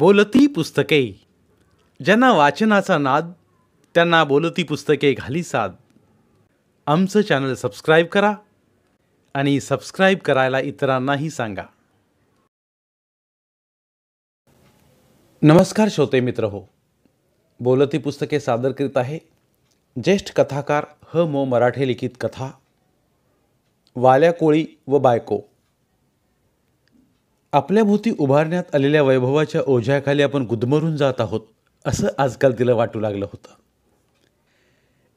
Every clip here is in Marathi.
बोलती पुस्तके ज्यांना वाचनाचा नाद त्यांना बोलती पुस्तके घाली साद आमचं चॅनल सबस्क्राईब करा आणि सबस्क्राईब करायला इतरांनाही सांगा नमस्कार श्रोते मित्र हो बोलती पुस्तके सादर करीत आहे ज्येष्ठ कथाकार ह मो मराठे लिखित कथा वाल्या कोळी व बायको आपल्या भोवती उभारण्यात आलेल्या वैभवाच्या ओझ्याखाली आपण गुदमरून जात आहोत असं आजकाल तिला वाटू लागलं होतं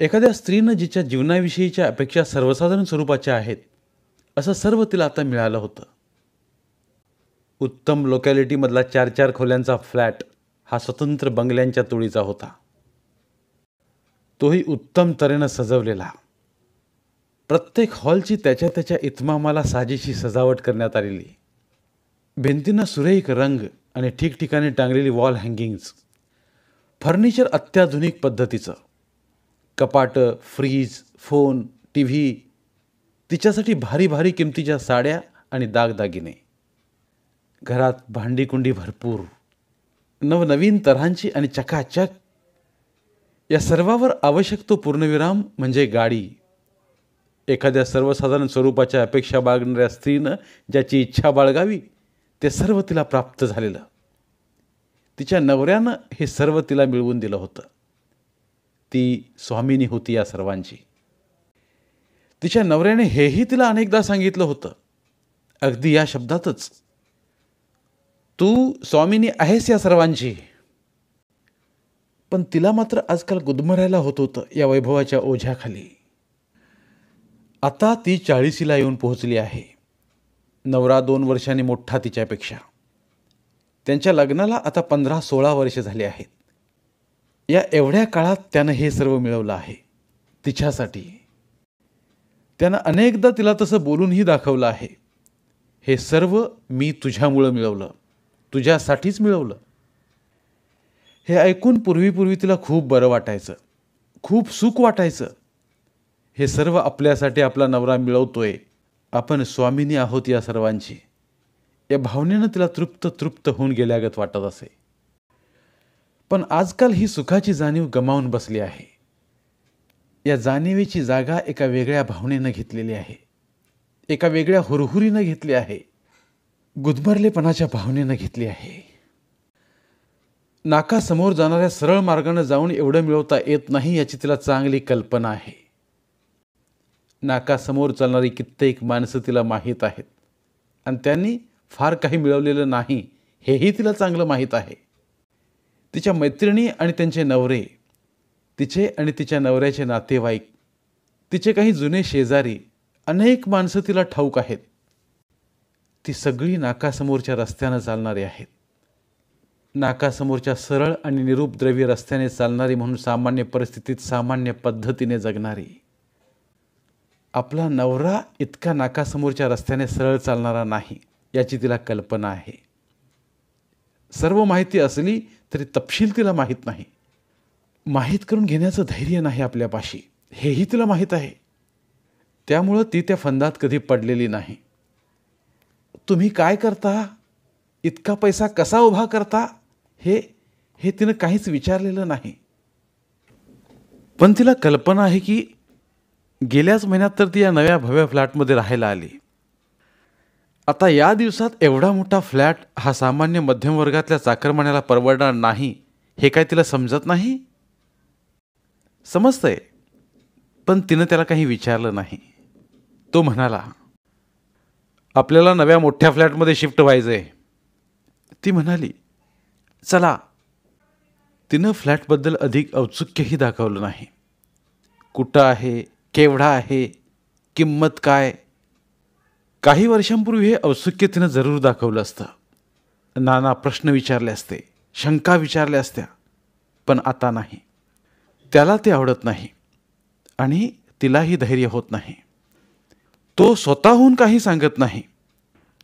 एखाद्या स्त्रीनं जिच्या जीवनाविषयीच्या अपेक्षा सर्वसाधारण स्वरूपाच्या आहेत असं सर्व तिला आता मिळालं होतं उत्तम लोकॅलिटीमधला चार चार खोल्यांचा फ्लॅट हा स्वतंत्र बंगल्यांच्या तुळीचा होता तोही उत्तम तऱ्हेनं सजवलेला प्रत्येक हॉलची त्याच्या त्याच्या इतमामाला साजेशी सजावट करण्यात आलेली भिंतींना सुरेख रंग आणि ठिकठिकाणी टांगलेली वॉल हँगिंग्स फर्निचर अत्याधुनिक पद्धतीचं कपाटं फ्रीज फोन टी व्ही तिच्यासाठी भारी भारी किमतीच्या साड्या आणि दागदागिने घरात भांडीकुंडी भरपूर नवनवीन तऱ्हांची आणि चकाचक या सर्वावर आवश्यक तो पूर्णविराम म्हणजे गाडी एखाद्या सर्वसाधारण स्वरूपाच्या अपेक्षा बाळगणाऱ्या स्त्रीनं ज्याची इच्छा बाळगावी ते सर्व तिला प्राप्त झालेलं तिच्या नवऱ्यानं हे सर्व तिला मिळवून दिलं होतं ती स्वामिनी होती या सर्वांची तिच्या नवऱ्याने हेही तिला अनेकदा सांगितलं होतं अगदी या शब्दातच तू स्वामिनी आहेस या सर्वांची पण तिला मात्र आजकाल गुदमरायला होत होतं या वैभवाच्या ओझ्याखाली आता ती चाळीसीला येऊन पोहोचली आहे नवरा दोन वर्षांनी मोठा तिच्यापेक्षा त्यांच्या लग्नाला आता पंधरा सोळा वर्ष झाली आहेत या एवढ्या काळात त्यानं हे सर्व मिळवलं आहे तिच्यासाठी त्यानं अनेकदा तिला तसं बोलूनही दाखवलं आहे हे सर्व मी तुझ्यामुळं मिळवलं तुझ्यासाठीच मिळवलं हे ऐकून पूर्वीपूर्वी तिला खूप बरं वाटायचं खूप सुख वाटायचं हे सर्व आपल्यासाठी आपला नवरा मिळवतोय आपण स्वामिनी आहोत या सर्वांची या भावनेनं तिला तृप्त तृप्त होऊन गेल्यागत वाटत असे पण आजकाल ही सुखाची जाणीव गमावून बसली आहे या जाणीवेची जागा एका वेगळ्या भावनेनं घेतलेली आहे एका वेगळ्या हुरहुरीनं घेतली आहे गुदमरलेपणाच्या भावनेनं घेतली आहे नाकासमोर जाणाऱ्या सरळ मार्गानं जाऊन एवढं मिळवता येत नाही याची तिला चांगली कल्पना आहे नाकासमोर चालणारी कित्येक माणसं तिला माहीत आहेत आणि त्यांनी फार काही मिळवलेलं नाही हेही तिला चांगलं माहीत आहे तिच्या मैत्रिणी आणि त्यांचे नवरे तिचे आणि तिच्या नवऱ्याचे नातेवाईक तिचे काही जुने शेजारी अनेक माणसं तिला ठाऊक आहेत ती सगळी नाकासमोरच्या रस्त्यानं चालणारी आहेत नाकासमोरच्या सरळ आणि निरूपद्रवी रस्त्याने चालणारी म्हणून सामान्य परिस्थितीत सामान्य पद्धतीने जगणारी आपला नवरा इतका नाकासमोरच्या रस्त्याने सरळ चालणारा नाही याची तिला कल्पना आहे सर्व माहिती असली तरी तपशील तिला माहीत नाही माहीत करून घेण्याचं धैर्य नाही आपल्यापाशी हेही तिला माहीत आहे त्यामुळं ती त्या फंदात कधी पडलेली नाही तुम्ही काय करता इतका पैसा कसा उभा करता हे हे तिनं काहीच विचारलेलं नाही पण तिला कल्पना आहे की गेल्याच महिन्यात तर ती या नव्या भव्य फ्लॅटमध्ये राहायला आली आता या दिवसात एवढा मोठा फ्लॅट हा सामान्य मध्यमवर्गातल्या चाकरमान्याला परवडणार नाही हे काय तिला समजत नाही समजतंय पण तिनं त्याला काही विचारलं नाही तो म्हणाला आपल्याला नव्या मोठ्या फ्लॅटमध्ये शिफ्ट व्हायचं ती म्हणाली चला तिनं फ्लॅटबद्दल अधिक औत्सुक्यही दाखवलं नाही कुठं आहे केवढा आहे किंमत काय काही वर्षांपूर्वी हे औत्सुक्यतेनं जरूर दाखवलं असतं नाना प्रश्न विचारले असते शंका विचारल्या असत्या पण आता नाही त्याला ते आवडत नाही आणि तिलाही धैर्य होत नाही तो स्वतःहून काही सांगत नाही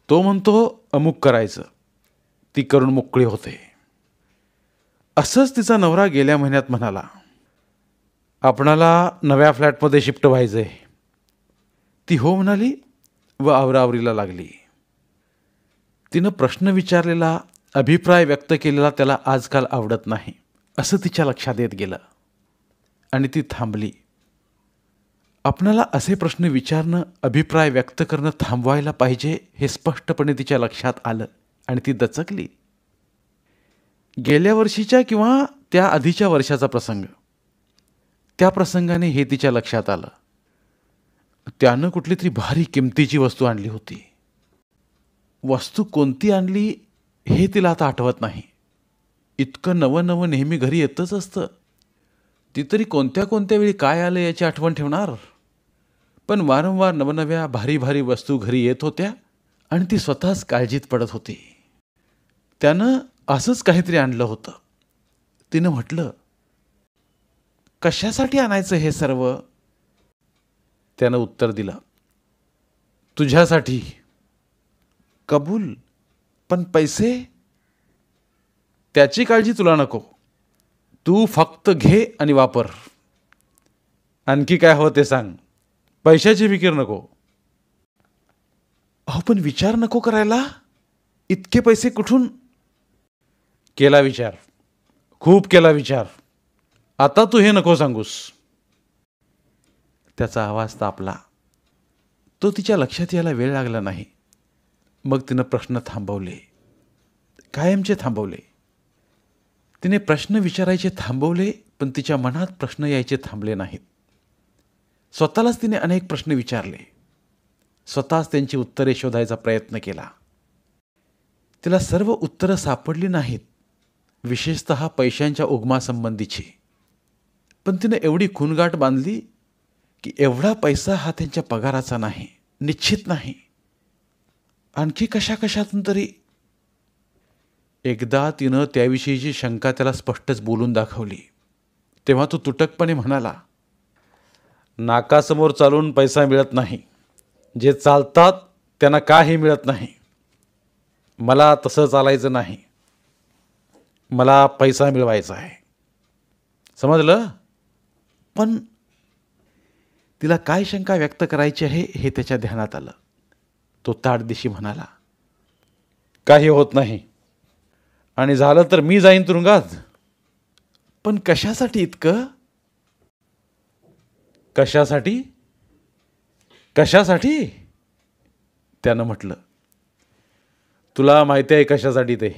तो म्हणतो अमुक करायचं ती करून मोकळी होते असंच तिचा नवरा गेल्या महिन्यात म्हणाला आपणाला नव्या फ्लॅटमध्ये शिफ्ट व्हायचं आहे ती हो म्हणाली व आवरावरीला लागली तिनं प्रश्न विचारलेला अभिप्राय व्यक्त केलेला त्याला आजकाल आवडत नाही असं तिच्या लक्षात येत गेलं आणि ती थांबली आपणाला असे प्रश्न विचारणं अभिप्राय व्यक्त करणं थांबवायला पाहिजे हे स्पष्टपणे तिच्या लक्षात आलं आणि ती दचकली गेल्या वर्षीच्या किंवा त्या आधीच्या वर्षाचा प्रसंग त्या प्रसंगाने हे तिच्या लक्षात आलं त्यानं कुठली तरी भारी किमतीची वस्तू आणली होती वस्तू कोणती आणली हे तिला आता आठवत नाही इतकं नवं नवं नेहमी घरी येतच असतं ती तरी कोणत्या कोणत्या वेळी काय आलं याची आठवण ठेवणार पण वारंवार नवनव्या भारी भारी वस्तू घरी येत होत्या आणि ती स्वतःच काळजीत पडत होती त्यानं असंच काहीतरी आणलं होतं तिनं म्हटलं कशासाठी आणायचं हे सर्व त्यानं उत्तर दिलं तुझ्यासाठी कबूल पण पैसे त्याची काळजी तुला नको तू फक्त घे आणि वापर आणखी काय हवं ते सांग पैशाची विकीर नको अहो पण विचार नको करायला इतके पैसे कुठून केला विचार खूप केला विचार आता तू हे नको सांगूस त्याचा आवाज तापला तो तिच्या लक्षात यायला वेळ लागला नाही मग तिनं प्रश्न थांबवले कायमचे थांबवले तिने प्रश्न विचारायचे थांबवले पण तिच्या मनात प्रश्न यायचे थांबले नाहीत स्वतःलाच तिने अनेक प्रश्न विचारले स्वतःच त्यांची उत्तरे शोधायचा प्रयत्न केला तिला सर्व उत्तरं सापडली नाहीत विशेषत पैशांच्या उगमासंबंधीची पण तिनं एवढी खूनगाठ बांधली की एवढा पैसा हा त्यांच्या पगाराचा नाही निश्चित नाही आणखी कशा कशातून तरी एकदा तिनं त्याविषयीची शंका त्याला स्पष्टच बोलून दाखवली तेव्हा तो तुटकपणे म्हणाला नाकासमोर चालून पैसा मिळत नाही जे चालतात त्यांना काही मिळत नाही मला तसं चालायचं नाही मला पैसा मिळवायचा आहे समजलं पण तिला काय शंका व्यक्त करायची आहे हे त्याच्या ध्यानात आलं तो ताडदिशी म्हणाला काही होत नाही आणि झालं तर मी जाईन तुरुंगात पण कशासाठी इतकं कशासाठी कशासाठी त्यानं म्हटलं तुला माहिती आहे कशासाठी ते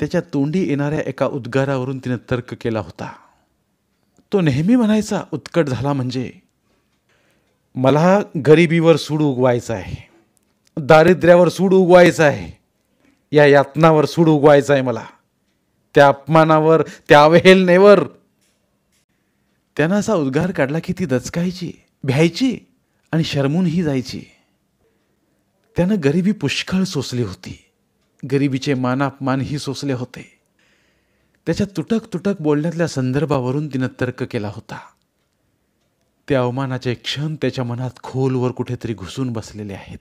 त्याच्या तोंडी येणाऱ्या एका उद्गारावरून तिने तर्क केला होता तो नेहमी म्हणायचा उत्कट झाला म्हणजे मला गरिबीवर सूड उगवायचा आहे दारिद्र्यावर सूड उगवायचा आहे या यातनावर सूड उगवायचा आहे मला त्या अपमानावर त्या अवहेलनेवर त्यानं असा उद्गार काढला की ती दचकायची भ्यायची आणि शरमूनही जायची त्यानं गरिबी पुष्कळ सोसली होती गरिबीचे मानापमानही सोसले होते त्याच्या तुटक तुटक बोलण्यातल्या संदर्भावरून तिनं तर्क केला होता त्या अवमानाचे क्षण त्याच्या मनात खोलवर कुठेतरी घुसून बसलेले आहेत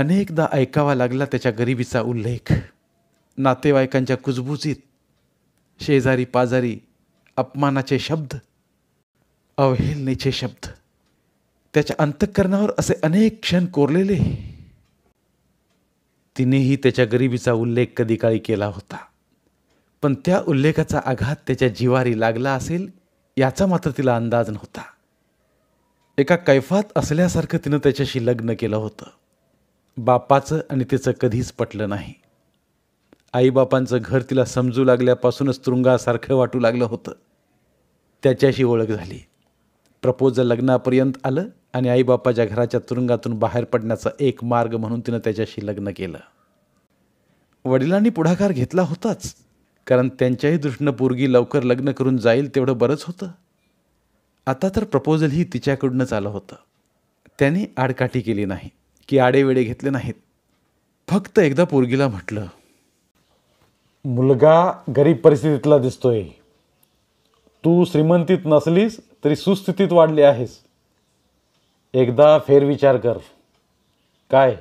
अनेकदा ऐकावा लागला त्याच्या गरिबीचा उल्लेख नातेवाईकांच्या कुजबुजीत शेजारी पाजारी अपमानाचे शब्द अवहेलनेचे शब्द त्याच्या अंतःकरणावर असे अनेक क्षण कोरलेले तिनेही त्याच्या गरिबीचा उल्लेख कधी काळी केला होता पण त्या उल्लेखाचा आघात त्याच्या जिवारी लागला असेल याचा मात्र तिला अंदाज नव्हता एका कैफात असल्यासारखं तिनं त्याच्याशी लग्न केलं होतं बापाचं आणि तिचं कधीच पटलं नाही आईबापांचं घर तिला समजू लागल्यापासूनच तुरुंगासारखं वाटू लागलं होतं त्याच्याशी ओळख झाली प्रपोजल लग्नापर्यंत आलं आणि आईबापाच्या घराच्या तुरुंगातून बाहेर पडण्याचा एक मार्ग म्हणून तिनं त्याच्याशी लग्न केलं वडिलांनी पुढाकार घेतला होताच कारण त्यांच्याही दृष्टीनं पोरगी लवकर लग्न करून जाईल तेवढं बरंच होतं आता तर प्रपोजलही तिच्याकडूनच आलं होतं त्याने आडकाठी केली नाही की आडेवेडे घेतले नाहीत फक्त एकदा पोरगीला म्हटलं मुलगा गरीब परिस्थितीतला दिसतोय तू श्रीमंतीत नसलीस तरी सुस्थितीत वाढली आहेस एकदा फेरविचार कर काय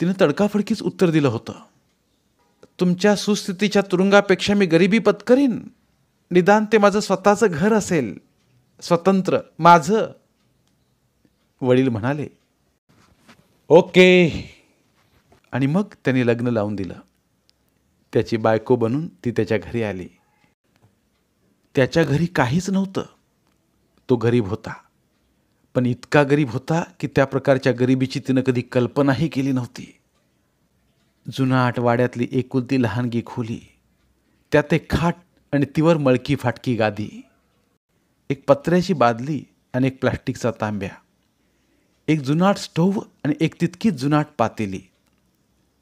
तिनं तडकाफडकीच उत्तर दिलं होतं तुमच्या सुस्थितीच्या तुरुंगापेक्षा मी गरिबी पत्करीन निदान ते माझं स्वतःचं घर असेल स्वतंत्र माझं वडील म्हणाले ओके आणि मग त्याने लग्न लावून दिलं त्याची बायको बनून ती त्याच्या घरी आली त्याच्या घरी काहीच नव्हतं तो गरीब होता पण इतका गरीब होता की त्या प्रकारच्या गरिबीची तिनं कधी कल्पनाही केली नव्हती जुनाट वाड्यातली एकुलती लहानगी खोली त्यात एक खाट आणि तीवर मळकी फाटकी गादी एक पत्र्याची बादली आणि एक प्लास्टिकचा तांब्या एक जुनाट स्टोव्ह आणि एक तितकी जुनाट पातेली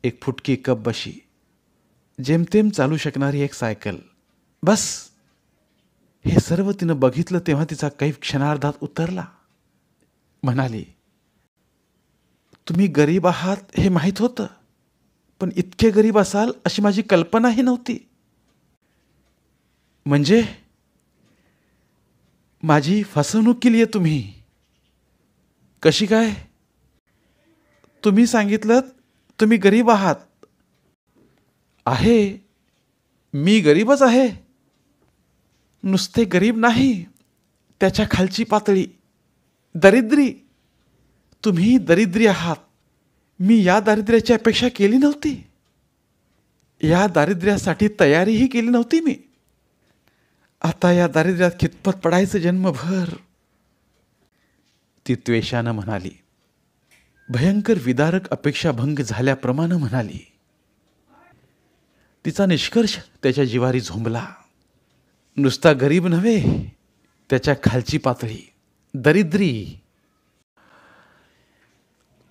एक फुटकी कप बशी जेमतेम चालू शकणारी एक सायकल बस हे सर्व तिनं बघितलं तेव्हा तिचा काही क्षणार्धात उतरला म्हणाली तुम्ही गरीब आहात हे माहीत होतं पण इतके गरीब असाल अशी माझी कल्पनाही नव्हती म्हणजे माझी फसवणूक केली आहे तुम्ही कशी काय तुम्ही सांगितलं तुम्ही गरीब आहात आहे मी गरीबच आहे नुसते गरीब नाही त्याच्या खालची पातळी दरिद्री तुम्ही दरिद्री आहात मी या दारिद्र्याची अपेक्षा केली नव्हती या दारिद्र्यासाठी तयारीही केली नव्हती मी आता या दारिद्र्यात कितपत पडायचं जन्मभर ती त्वेषानं म्हणाली भयंकर विदारक अपेक्षाभंग झाल्याप्रमाणे म्हणाली तिचा निष्कर्ष त्याच्या जिवारी झोंबला नुसता गरीब नव्हे त्याच्या खालची पातळी दरिद्री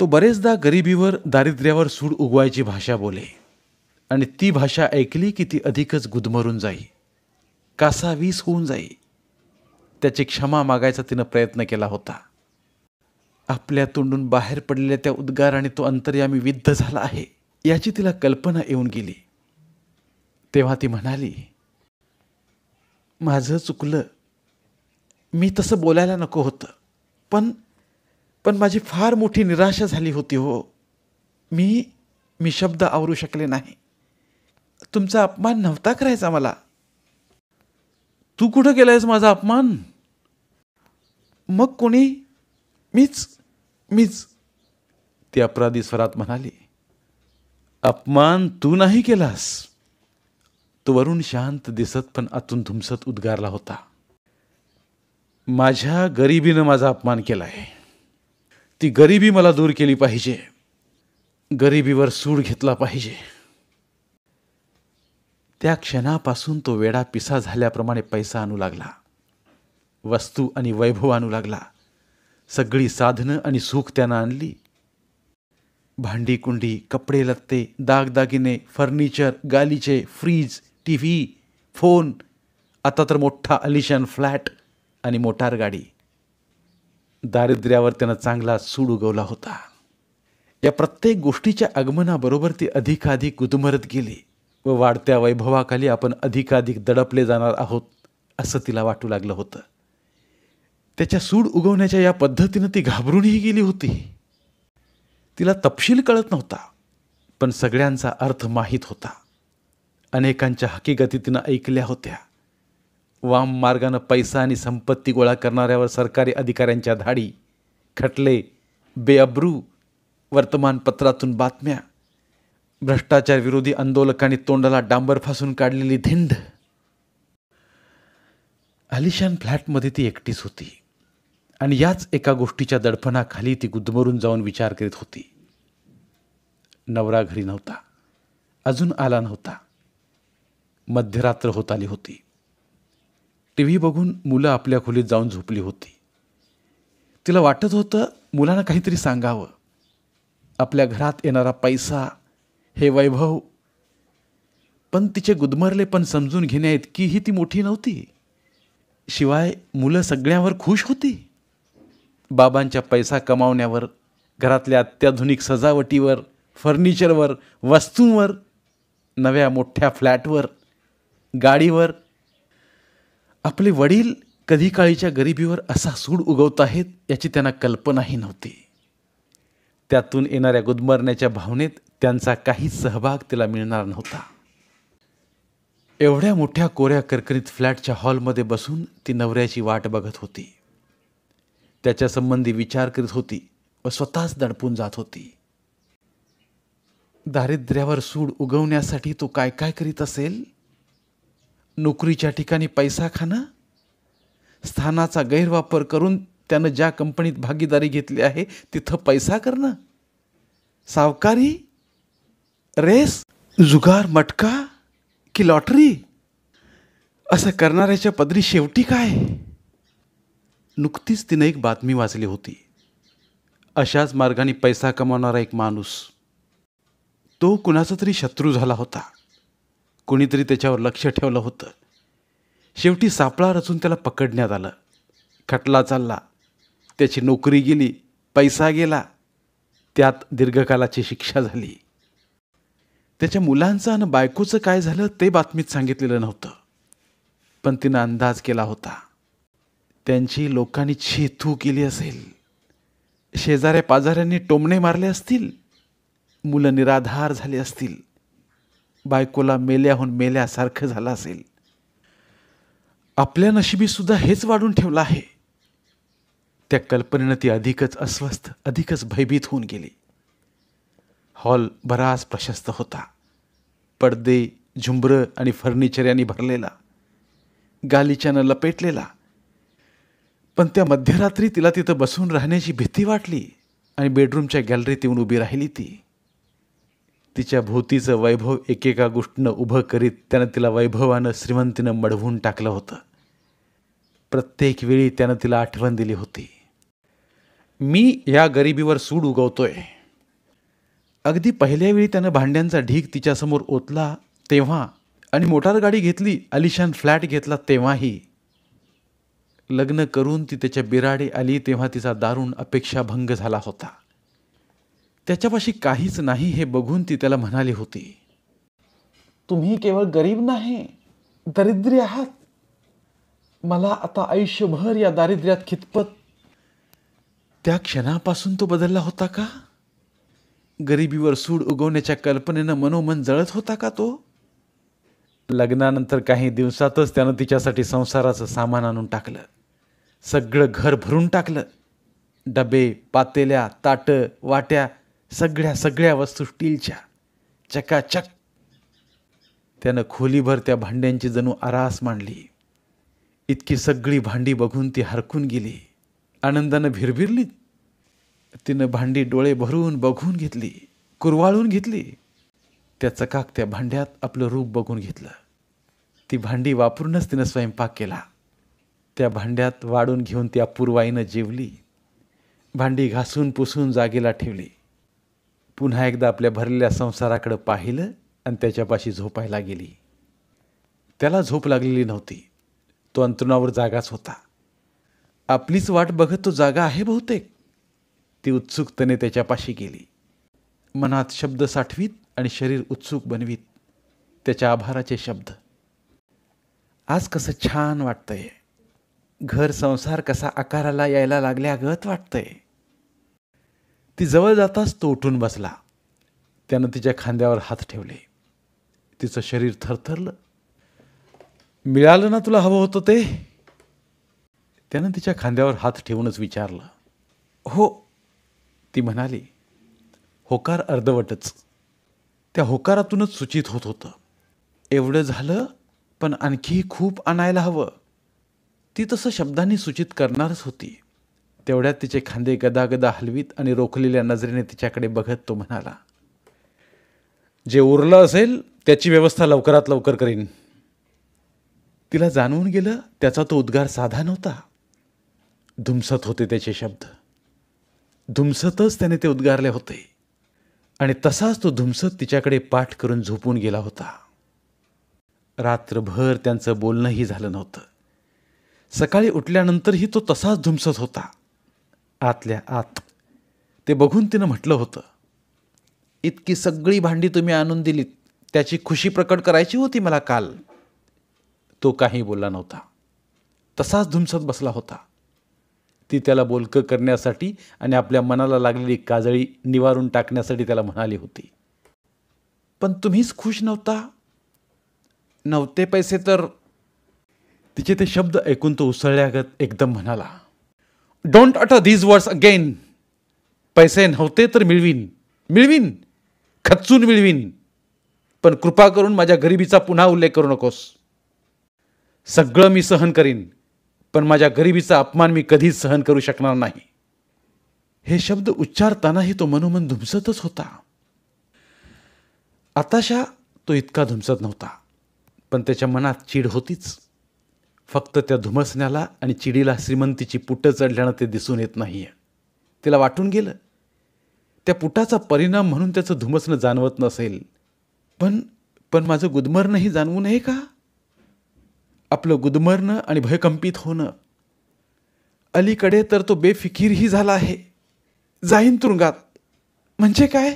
तो बरेचदा गरिबीवर दारिद्र्यावर सूड उगवायची भाषा बोले आणि ती भाषा ऐकली की ती अधिकच गुदमरून जाई कासा वीस होऊन जाई त्याची क्षमा मागायचा तिनं प्रयत्न केला होता आपल्या तोंडून बाहेर पडलेल्या त्या उद्गार आणि तो अंतर्यामी विद्ध झाला आहे याची तिला कल्पना येऊन गेली तेव्हा ती म्हणाली माझं चुकलं मी तसं बोलायला नको होतं पण पण माझी फार मोठी निराशा झाली होती हो मी मी शब्द आवरू शकले नाही तुमचा अपमान नव्हता करायचा मला तू कुठं केलायस माझा अपमान मग कोणी मीच मीच ती अपराधी स्वरात म्हणाली अपमान तू नाही केलास तो वरून शांत दिसत पण आतून धुमसत उद्गारला होता माझ्या गरिबीनं माझा अपमान केला आहे ती गरिबी मला दूर केली पाहिजे गरिबीवर सूड घेतला पाहिजे त्या क्षणापासून तो वेडा पिसा झाल्याप्रमाणे पैसा आणू लागला वस्तू आणि वैभव आणू लागला सगळी साधनं आणि सुख त्यानं आणली भांडी कुंडी कपडे लत्ते दागदागिने फर्निचर गालीचे फ्रीज टी व्ही फोन आता तर मोठा अलिशान फ्लॅट आणि मोटार गाडी दारिद्र्यावर त्यानं चांगला सूड उगवला होता या प्रत्येक गोष्टीच्या आगमनाबरोबर ती अधिकाधिक गुदमरत गेली व वाढत्या वैभवाखाली आपण अधिकाधिक दडपले जाणार आहोत असं तिला वाटू लागलं होतं त्याच्या सूड उगवण्याच्या या पद्धतीनं ती घाबरूनही गेली होती तिला तपशील कळत नव्हता पण सगळ्यांचा अर्थ माहीत होता अनेकांच्या हकीकती तिनं ऐकल्या होत्या वाम मार्गानं पैसा आणि संपत्ती गोळा करणाऱ्यावर सरकारी अधिकाऱ्यांच्या धाडी खटले बेअब्रू वर्तमानपत्रातून बातम्या भ्रष्टाचार विरोधी आंदोलकांनी तोंडाला डांबर फासून काढलेली धिंड अलिशान फ्लॅटमध्ये ती एकटीच होती आणि याच एका गोष्टीच्या दडपणाखाली ती गुदमरून जाऊन विचार करीत होती नवरा घरी नव्हता अजून आला नव्हता मध्यरात्र होत आली होती टी व्ही बघून मुलं आपल्या खोलीत जाऊन झोपली होती तिला वाटत होतं मुलांना काहीतरी सांगावं आपल्या घरात येणारा पैसा हे वैभव पण तिचे गुदमरले पण समजून घेण्या ही ती मोठी नव्हती शिवाय मुलं सगळ्यावर खुश होती बाबांच्या पैसा कमावण्यावर घरातल्या अत्याधुनिक सजावटीवर फर्निचरवर वस्तूंवर नव्या मोठ्या फ्लॅटवर गाडीवर आपले वडील कधी काळीच्या गरिबीवर असा सूड उगवत आहेत याची त्यांना कल्पनाही नव्हती त्यातून येणाऱ्या गुदमरण्याच्या भावनेत त्यांचा काही सहभाग तिला मिळणार नव्हता एवढ्या मोठ्या कोऱ्या करकरीत फ्लॅटच्या हॉलमध्ये बसून ती नवऱ्याची वाट बघत होती त्याच्यासंबंधी विचार करीत होती व स्वतःच दडपून जात होती दारिद्र्यावर सूड उगवण्यासाठी तो काय काय करीत असेल नोकरीच्या ठिकाणी पैसा खाणं स्थानाचा गैरवापर करून त्यानं ज्या कंपनीत भागीदारी घेतली आहे तिथं पैसा करणं सावकारी रेस जुगार मटका की लॉटरी असं करणाऱ्याच्या पदरी शेवटी काय नुकतीच तिनं एक बातमी वाचली होती अशाच मार्गाने पैसा कमावणारा एक माणूस तो कुणाचा तरी शत्रू झाला होता कोणीतरी त्याच्यावर लक्ष ठेवलं होतं शेवटी सापळा रचून त्याला पकडण्यात आलं खटला चालला त्याची नोकरी गेली पैसा गेला त्यात दीर्घकालाची शिक्षा झाली त्याच्या मुलांचं आणि बायकोचं काय झालं ते बातमीत सांगितलेलं नव्हतं पण तिनं अंदाज केला होता त्यांची लोकांनी छेथू केली असेल शेजाऱ्या पाजाऱ्यांनी टोमणे मारले असतील मुलं निराधार झाले असतील बायकोला मेल्याहून मेल्यासारखं झालं असेल आपल्या नशिबीसुद्धा हेच वाढून ठेवलं आहे त्या कल्पनेनं ती अधिकच अस्वस्थ अधिकच भयभीत होऊन गेली हॉल बराच प्रशस्त होता पडदे झुंबरं आणि फर्निचर यांनी भरलेला गालिच्यानं लपेटलेला पण त्या मध्यरात्री तिला तिथं बसून राहण्याची भीती वाटली आणि बेडरूमच्या गॅलरीत येऊन उभी राहिली ती तिच्या भोवतीचं वैभव एकेका गोष्टीनं उभं करीत त्यानं तिला वैभवानं श्रीमंतीनं मढवून टाकलं होतं प्रत्येक वेळी त्यानं तिला आठवण दिली होती मी या गरिबीवर सूड उगवतोय अगदी पहिल्या वेळी त्यानं भांड्यांचा ढीक तिच्यासमोर ओतला तेव्हा आणि मोटार गाडी घेतली अलिशान फ्लॅट घेतला तेव्हाही लग्न करून ती त्याच्या बिराडे आली तेव्हा तिचा दारुण अपेक्षाभंग झाला होता त्याच्यापाशी काहीच नाही हे बघून ती त्याला म्हणाली होती तुम्ही केवळ गरीब नाही दरिद्री आहात मला आता आयुष्यभर या दारिद्र्यात खितपत त्या क्षणापासून तो बदलला होता का गरिबीवर सूड उगवण्याच्या कल्पनेनं मनोमन जळत होता का तो लग्नानंतर काही दिवसातच त्यानं तिच्यासाठी संसाराचं सामान आणून टाकलं सगळं घर भरून टाकलं डबे पातेल्या ताटं वाट्या सगळ्या सगळ्या वस्तू स्टीलच्या चकाचक त्यानं खोलीभर त्या भांड्यांची जणू आरास मांडली इतकी सगळी भांडी बघून ती हरकून गेली आनंदानं भिरभिरली तिनं भांडी डोळे भरून बघून घेतली कुरवाळून घेतली त्या चकाक त्या भांड्यात आपलं रूप बघून घेतलं ती भांडी वापरूनच तिनं स्वयंपाक केला त्या भांड्यात वाढून घेऊन त्या पूर्वाईनं जेवली भांडी घासून पुसून जागेला ठेवली पुन्हा एकदा आपल्या भरलेल्या संसाराकडं पाहिलं आणि त्याच्यापाशी झोपायला गेली त्याला झोप लागलेली नव्हती तो अंतरुणावर जागाच होता आपलीच वाट बघत तो जागा आहे बहुतेक ती उत्सुकतेने त्याच्यापाशी गेली मनात शब्द साठवीत आणि शरीर उत्सुक बनवीत त्याच्या आभाराचे शब्द आज कसं छान वाटतंय घर संसार कसा आकाराला यायला लागल्या गत वाटतंय ती जवळ जाताच तो उठून बसला त्यानं तिच्या खांद्यावर हात ठेवले तिचं शरीर थरथरलं मिळालं ना तुला हवं होतं ते त्यानं तिच्या खांद्यावर हात ठेवूनच विचारलं हो ती म्हणाली होकार अर्धवटच त्या होकारातूनच सूचित होत होतं एवढं झालं पण आणखीही खूप आणायला हवं ती तसं शब्दांनी सूचित करणारच होती तेवढ्यात तिचे खांदे गदागदा हलवीत आणि रोखलेल्या नजरेने तिच्याकडे बघत तो म्हणाला जे उरलं असेल त्याची व्यवस्था लवकरात लवकर करीन तिला जाणवून गेलं त्याचा तो उद्गार साधा नव्हता धुमसत होते त्याचे शब्द धुमसतच त्याने ते उद्गारले होते आणि तसाच तो धुमसत तिच्याकडे पाठ करून झोपून गेला होता रात्रभर त्यांचं बोलणंही झालं नव्हतं सकाळी उठल्यानंतरही तो तसाच धुमसत होता आतल्या आत ते बघून तिनं म्हटलं होतं इतकी सगळी भांडी तुम्ही आणून दिलीत त्याची खुशी प्रकट करायची होती मला काल तो काही बोलला नव्हता तसाच धुमसत बसला होता ती त्याला बोलकं करण्यासाठी आणि आपल्या मनाला लागलेली काजळी निवारून टाकण्यासाठी त्याला म्हणाली होती पण तुम्हीच खुश नव्हता नव्हते पैसे तर तिचे ते शब्द ऐकून तो उसळल्यागत एकदम म्हणाला don't utter these words again पैसे नव्हते तर मिळवीन मिळवीन खचून मिळवीन पण कृपा करून माझ्या गरिबीचा पुन्हा उल्लेख करू नकोस सगळं मी सहन करीन पण माझ्या गरिबीचा अपमान मी कधीच सहन करू शकणार नाही हे शब्द उच्चारतानाही तो मनोमन धुमसतच होता आताशा तो इतका धुमसत नव्हता पण त्याच्या मनात चीड होतीच फक्त त्या धुमसण्याला आणि चिडीला श्रीमंतीची पुटं चढल्यानं ते दिसून येत नाही आहे तिला वाटून गेलं त्या पुटाचा परिणाम म्हणून त्याचं धुमसणं जाणवत नसेल पण पण माझं गुदमरणंही जाणवू नये का आपलं गुदमरणं आणि भयकंपित होणं अलीकडे तर तो बेफिकीरही झाला आहे जाईन तुरुंगात म्हणजे काय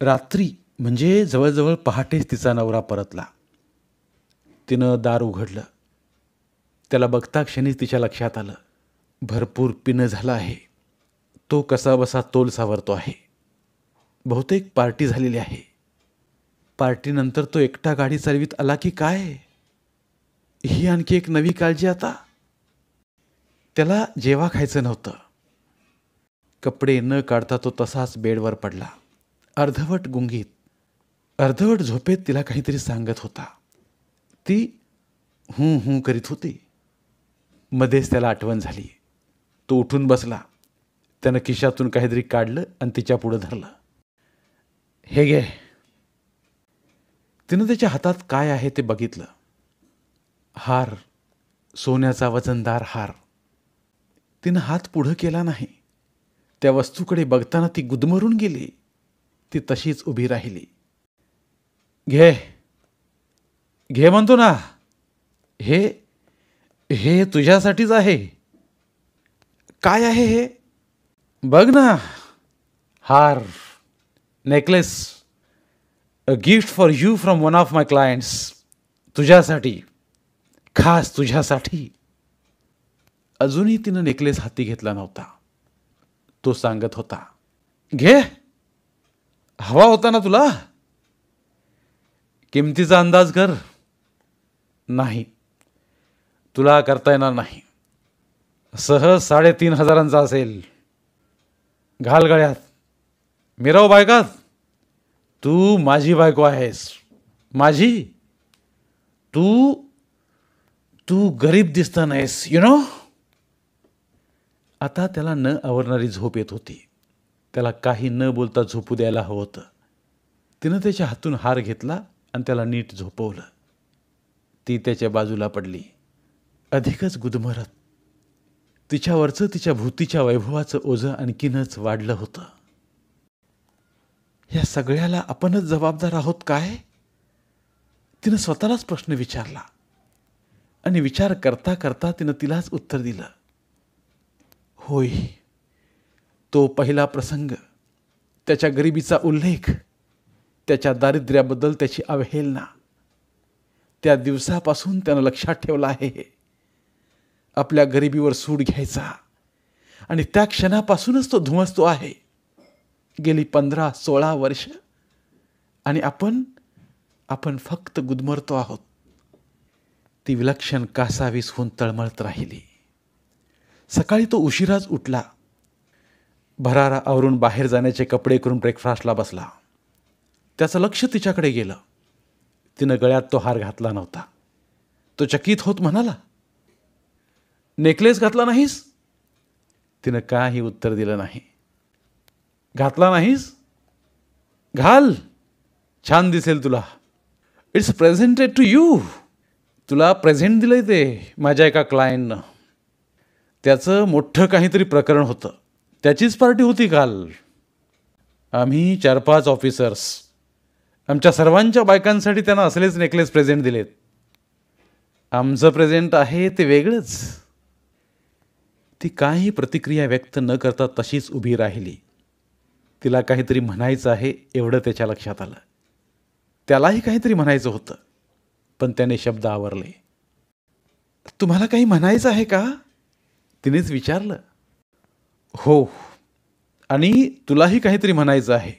रात्री म्हणजे जवळजवळ पहाटेच तिचा नवरा परतला तिनं दार उघडलं त्याला बघता क्षणी तिच्या लक्षात आलं भरपूर पिणं झालं आहे तो कसाबसा तोल सावरतो आहे बहुतेक पार्टी झालेली आहे पार्टीनंतर तो एकटा गाडी चालवीत आला की काय ही आणखी एक नवी काळजी आता त्याला जेवा खायचं नव्हतं कपडे न काढता तो तसाच बेडवर पडला अर्धवट गुंगीत अर्धवट झोपेत तिला काहीतरी सांगत होता ती हूं हूं करीत होती मध्येच त्याला आठवण झाली तो उठून बसला त्यानं खिशातून काहीतरी काढलं आणि तिच्या पुढं धरलं हे घे तिनं त्याच्या हातात काय आहे ते बघितलं हार सोन्याचा वजनदार हार तिनं हात पुढं केला नाही त्या वस्तूकडे बघताना ती गुदमरून गेली ती तशीच उभी राहिली घे घे म्हणतो ना हे हे तुझ्यासाठीच आहे काय आहे हे बघ ना हार necklace a gift for you from one of my clients तुझ्यासाठी खास तुझ्यासाठी अजूनही तिनं नेकलेस हाती घेतला नव्हता तो सांगत होता घे हवा होता ना तुला किमतीचा अंदाज कर नाही तुला करता येणार नाही सहज साडेतीन हजारांचा असेल घालगळ्यात मिराव बायकात तू माझी बायको आहेस माझी तू तू गरीब दिसता नाहीस यु नो आता त्याला न आवडणारी झोप येत होती त्याला काही न बोलता झोपू द्यायला हवं होतं तिनं त्याच्या हातून हार घेतला आणि त्याला नीट झोपवलं ती त्याच्या बाजूला पडली अधिकच गुदमरत तिच्यावरचं तिच्या भूतीच्या वैभवाचं ओझं आणखीनच वाढलं होतं या सगळ्याला आपणच जबाबदार आहोत काय तिनं स्वतःलाच प्रश्न विचारला आणि विचार करता करता तिनं तिलाच उत्तर दिलं होय तो पहिला प्रसंग त्याच्या गरिबीचा उल्लेख त्याच्या दारिद्र्याबद्दल त्याची अवहेलना त्या दिवसापासून त्यानं लक्षात ठेवलं आहे आपल्या गरिबीवर सूट घ्यायचा आणि त्या क्षणापासूनच तो धुमसतो आहे गेली पंधरा सोळा वर्ष आणि आपण आपण फक्त गुदमरतो आहोत ती विलक्षण कासावीस होऊन तळमळत राहिली सकाळी तो उशिराच उठला भरारा आवरून बाहेर जाण्याचे कपडे करून ब्रेकफास्टला बसला त्याचं लक्ष तिच्याकडे गेलं तिनं गळ्यात तो हार घातला नव्हता तो चकित होत म्हणाला नेकलेस घातला नाहीस तिनं काही उत्तर दिलं नाही घातला नाहीस घाल छान दिसेल तुला इट्स प्रेझेंटेड टू यू तुला प्रेझेंट दिलंय ते माझ्या एका क्लायंटनं त्याचं मोठं काहीतरी प्रकरण होतं त्याचीच पार्टी होती काल आम्ही चार पाच ऑफिसर्स आमच्या सर्वांच्या बायकांसाठी त्यांना असलेच नेकलेस प्रेझेंट दिलेत आमचं प्रेझेंट आहे ते वेगळंच ती काही प्रतिक्रिया व्यक्त न करता तशीच उभी राहिली तिला काहीतरी म्हणायचं आहे एवढं त्याच्या लक्षात आलं त्यालाही काहीतरी म्हणायचं होतं पण त्याने शब्द आवरले तुम्हाला काही म्हणायचं आहे का तिनेच विचारलं हो आणि तुलाही काहीतरी म्हणायचं आहे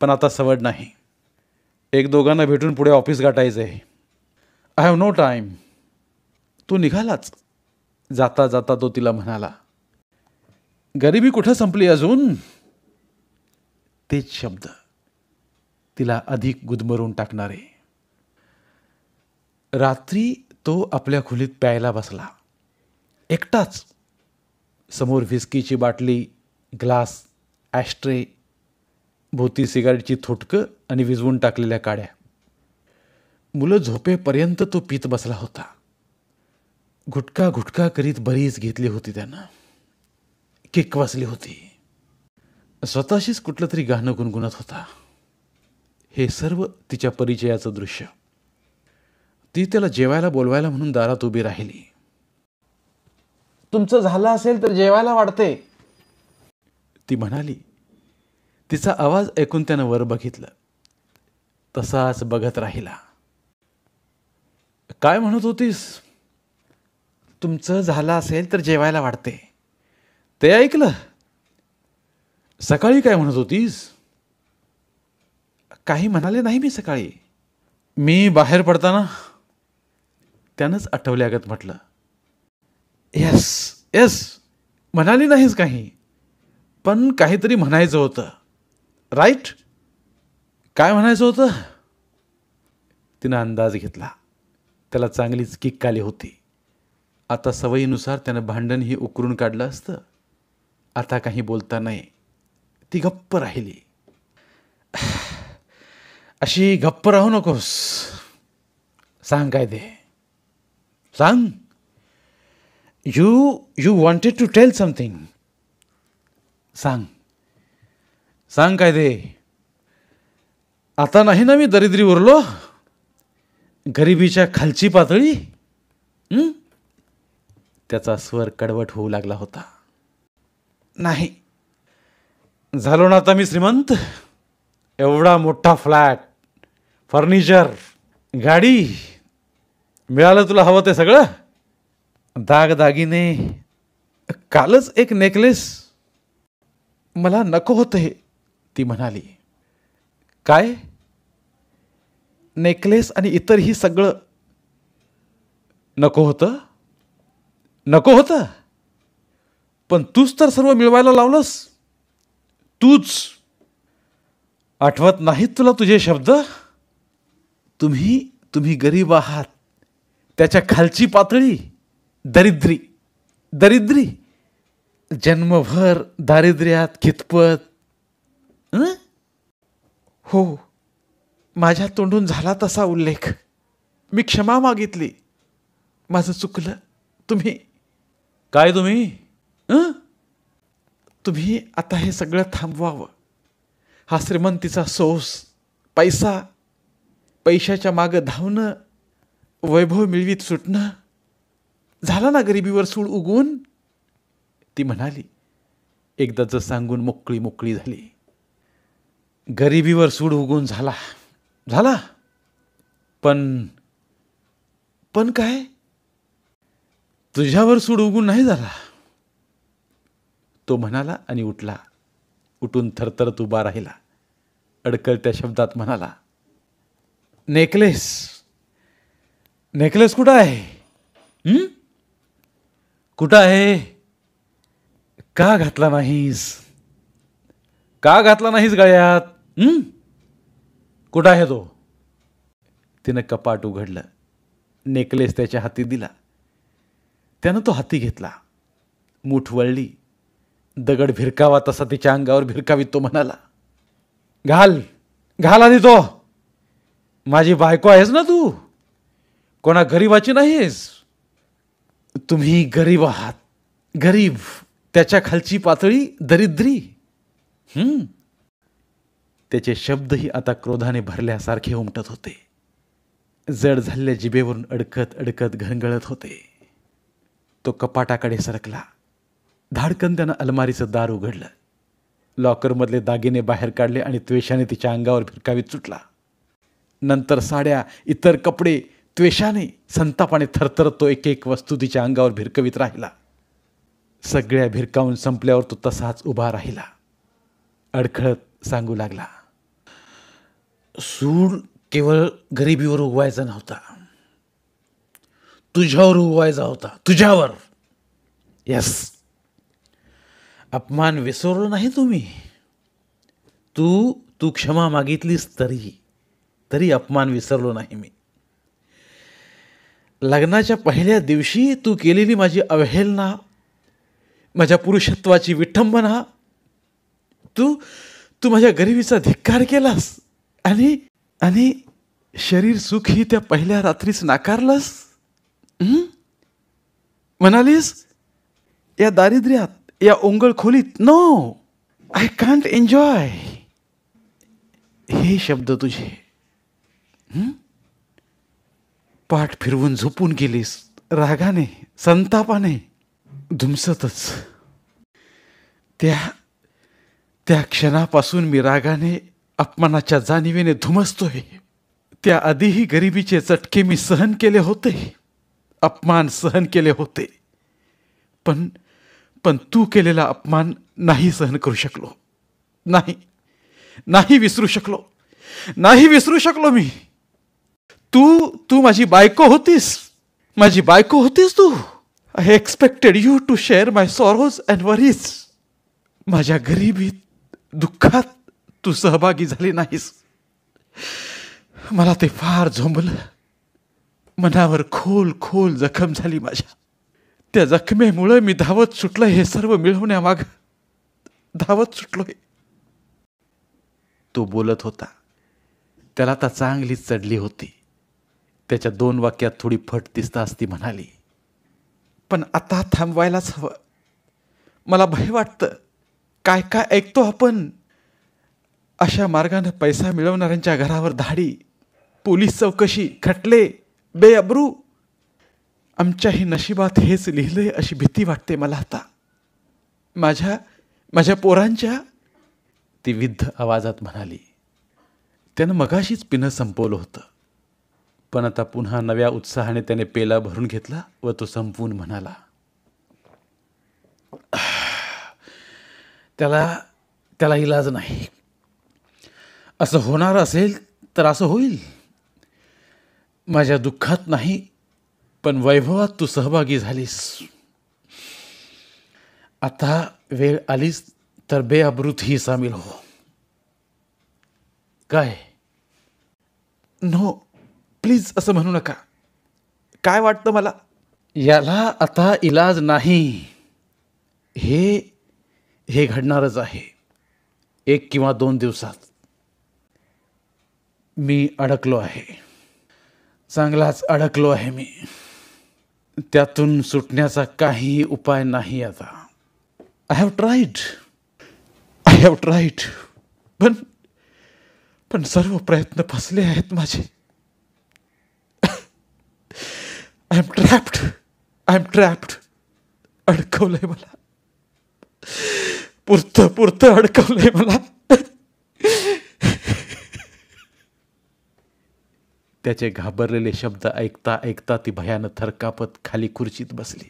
पण आता सवड नाही एक दोघांना भेटून पुढे ऑफिस गाठायचं आहे आय हॅव नो टाईम तू निघालाच जाता जाता तो तिला म्हणाला गरिबी कुठं संपली अजून तेच शब्द तिला अधिक गुदमरून टाकणारे रात्री तो आपल्या खोलीत प्यायला बसला एकटाच समोर व्हिस्कीची बाटली ग्लास ॲश्ट्रे भोती सिगारेटची थोटकं आणि विजवून टाकलेल्या काड्या मुलं झोपेपर्यंत तो पीत बसला होता घुटका घुटका करीत बरीच घेतली होती त्यानं किक वाचली होती स्वतःशीच कुठलं तरी गाणं गुणगुणत होता हे सर्व तिच्या परिचयाचं दृश्य ती त्याला जेवायला बोलवायला म्हणून दारात उभी राहिली तुमचं झालं असेल तर जेवायला वाढते ती म्हणाली तिचा आवाज ऐकून त्यानं वर बघितलं तसाच बघत राहिला काय म्हणत होतीस तुमचं झालं असेल तर जेवायला वाटते ते ऐकलं सकाळी काय म्हणत होतीस काही म्हणाले नाही मी सकाळी मी बाहेर पडताना त्यानंच आठवल्यागत म्हटलं येस येस म्हणाली नाहीच काही पण काहीतरी म्हणायचं होतं राईट काय म्हणायचं होतं तिनं अंदाज घेतला त्याला चांगलीच किक आली होती आता सवयीनुसार त्यानं भांडणही उकरून काढलं असतं आता काही बोलता नाही ती गप्प राहिली अशी गप्प राहू नकोस सांग काय दे सांग you you wanted to tell something सांग सांग काय दे आता नाही ना मी दरिद्री उरलो गरिबीच्या खालची पातळी त्याचा स्वर कडवट होऊ लागला होता नाही झालो ना आता मी श्रीमंत एवढा मोठा फ्लॅट फर्निचर गाडी मिळालं तुला हवं ते सगळं दागदागिने कालच एक नेकलेस मला नको होतं हे ती म्हणाली काय नेकलेस आणि इतरही सगळं नको होतं नको होतं पण तूच तर सर्व मिळवायला लावलंस तूच आठवत नाहीत तुला तुझे शब्द तुम्ही तुम्ही गरीब आहात त्याच्या खालची पातळी दरिद्री दरिद्री जन्मभर दारिद्र्यात खितपत हो माझ्या तोंडून झाला तसा उल्लेख मी क्षमा मागितली माझं चुकलं तुम्ही काय तुम्ही तुम्ही आता हे सगळं थांबवावं हा श्रीमंतीचा सोस पैसा पैशाच्या मागं धावणं वैभव मिळवीत सुटणं झाला ना गरिबीवर सूड उगून, ती म्हणाली एकदाचं सांगून मोकळी मोकळी झाली गरिबीवर सूड उगून झाला झाला पण पण काय तुझ्यावर सूड उगून नाही झाला तो म्हणाला आणि उठला उठून थरथरत उभा राहिला अडकळत्या शब्दात म्हणाला नेकलेस नेकलेस कुठं आहे कुठं आहे का घातला नाहीस का घातला नाहीस गळ्यात कुठं आहे तो तिनं कपाट उघडलं नेकलेस त्याच्या हाती दिला त्यानं तो हाती घेतला मूठ वळली दगड भिरकावा तसा तिच्या अंगावर भिरकावीत तो म्हणाला घाल घाल आधी तो माझी बायको आहेस ना तू कोणा गरीबाची नाहीस तुम्ही गरीब आहात गरीब त्याच्या खालची पातळी दरिद्री त्याचे शब्दही आता क्रोधाने भरल्यासारखे उमटत होते जड झालेल्या जिबेवरून अडकत अडकत घणघळत होते तो कपाटाकडे सरकला धाडकन त्यानं अलमारीचं दार उघडलं लॉकरमधले दागिने बाहेर काढले आणि त्वेषाने तिच्या अंगावर भिरकावीत सुटला नंतर साड्या इतर कपडे त्वेषाने संतापाने थरथरत तो एक एक वस्तू तिच्या अंगावर भिरकवीत राहिला सगळ्या भिरकावून संपल्यावर तो तसाच उभा राहिला अडखळत सांगू लागला सूड केवळ गरिबीवर उगवायचा नव्हता तुझ्यावर उगवायचा होता तुझ्यावर यस अपमान विसरलो नाही तुम्ही तू तू क्षमा मागितलीस तरी तरी अपमान विसरलो नाही मी लग्नाच्या पहिल्या दिवशी तू केलेली माझी अवहेलना माझ्या पुरुषत्वाची विठंबना तू तू माझ्या गरिबीचा धिक्कार केलास आणि आणि शरीर सुख ही त्या पहिल्या रात्रीच नाकारलंस म्हणालीस या दारिद्र्यात या ओंगळ खोलीत नो आय कांट एन्जॉय हे शब्द तुझे पाठ फिरवून झोपून गेलीस रागाने संतापाने धुमसतच त्या त्या क्षणापासून मी रागाने अपमानाच्या जाणीवेने धुमसतोय त्याआधीही गरिबीचे चटके मी सहन केले होते अपमान सहन केले होते पण पण तू केलेला अपमान नाही सहन करू शकलो नाही नाही विसरू शकलो नाही विसरू शकलो मी तू तू माझी बायको होतीस माझी बायको होतीस तू I expected you to share my sorrows and worries माझ्या गरिबीत दुःखात तू सहभागी झाली नाहीस मला ते फार झोंबलं मनावर खोल खोल जखम झाली माझ्या त्या जखमेमुळं मी धावत सुटलं हे सर्व मिळवण्यामाग धावत सुटलोय तो बोलत होता त्याला आता चांगली चढली होती त्याच्या दोन वाक्यात थोडी फट दिसता असती म्हणाली पण आता थांबवायलाच हवं मला भय वाटतं काय काय ऐकतो आपण अशा मार्गानं पैसा मिळवणाऱ्यांच्या घरावर धाडी पोलीस चौकशी खटले बेअब्रू आमच्याही नशिबात हेच लिहिलंय अशी भीती वाटते मला आता माझ्या माझ्या पोरांच्या ती विद्ध आवाजात म्हणाली त्यानं मगाशीच पिणं संपवलं होतं पण आता पुन्हा नव्या उत्साहाने त्याने पेला भरून घेतला व तो संपवून म्हणाला त्याला त्याला इलाज नाही असं होणार असेल तर असं होईल माझ्या दुःखात नाही पण वैभवात तू सहभागी झालीस आता वेळ आलीस तर बेअबृतही सामील हो काय नो प्लीज असं म्हणू नका काय वाटतं मला याला आता इलाज नाही हे हे घडणारच आहे एक किंवा दोन दिवसात मी अडकलो आहे चांगलाच अडकलो आहे मी त्यातून सुटण्याचा काही उपाय नाही आता I have tried I have tried पण पण सर्व प्रयत्न फसले आहेत माझे I am trapped I am trapped अडकवलंय मला पुरतं पुरतं अडकवलंय मला त्याचे घाबरलेले शब्द ऐकता ऐकता ती भयानं थरकापत खाली खुर्चीत बसली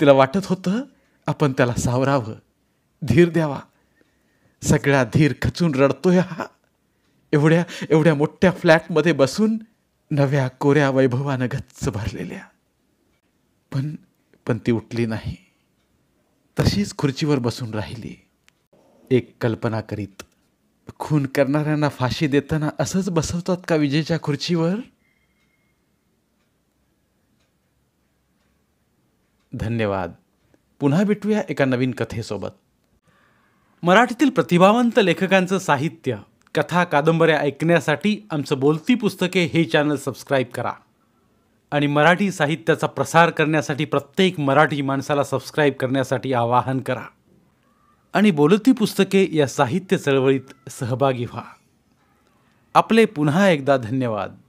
तिला वाटत होतं आपण त्याला सावरावं धीर द्यावा सगळा धीर खचून रडतोय हा एवढ्या एवढ्या मोठ्या फ्लॅटमध्ये बसून नव्या कोऱ्या वैभवानं गच्च भरलेल्या पण पण ती उठली नाही तशीच खुर्चीवर बसून राहिली एक कल्पना करीत खून करणाऱ्यांना फाशी देताना असंच बसवतात का विजेच्या खुर्चीवर धन्यवाद पुन्हा भेटूया एका नवीन कथेसोबत मराठीतील प्रतिभावंत लेखकांचं साहित्य कथा कादंबऱ्या ऐकण्यासाठी आमचं बोलती पुस्तके हे चॅनल सबस्क्राईब करा आणि मराठी साहित्याचा प्रसार करण्यासाठी प्रत्येक मराठी माणसाला सबस्क्राईब करण्यासाठी आवाहन करा आणि बोलती पुस्तके या साहित्य चळवळीत सहभागी व्हा आपले पुन्हा एकदा धन्यवाद